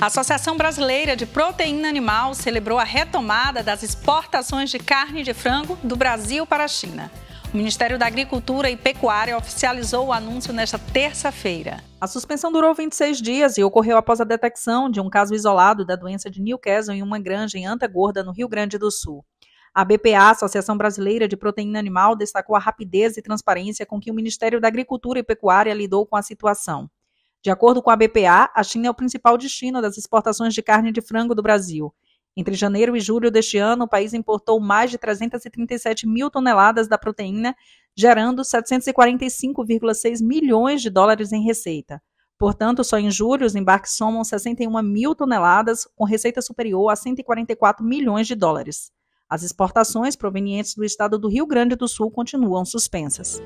A Associação Brasileira de Proteína Animal celebrou a retomada das exportações de carne de frango do Brasil para a China. O Ministério da Agricultura e Pecuária oficializou o anúncio nesta terça-feira. A suspensão durou 26 dias e ocorreu após a detecção de um caso isolado da doença de Newcastle em uma granja em Anta Gorda, no Rio Grande do Sul. A BPA, Associação Brasileira de Proteína Animal, destacou a rapidez e transparência com que o Ministério da Agricultura e Pecuária lidou com a situação. De acordo com a BPA, a China é o principal destino das exportações de carne de frango do Brasil. Entre janeiro e julho deste ano, o país importou mais de 337 mil toneladas da proteína, gerando 745,6 milhões de dólares em receita. Portanto, só em julho os embarques somam 61 mil toneladas, com receita superior a 144 milhões de dólares. As exportações provenientes do estado do Rio Grande do Sul continuam suspensas.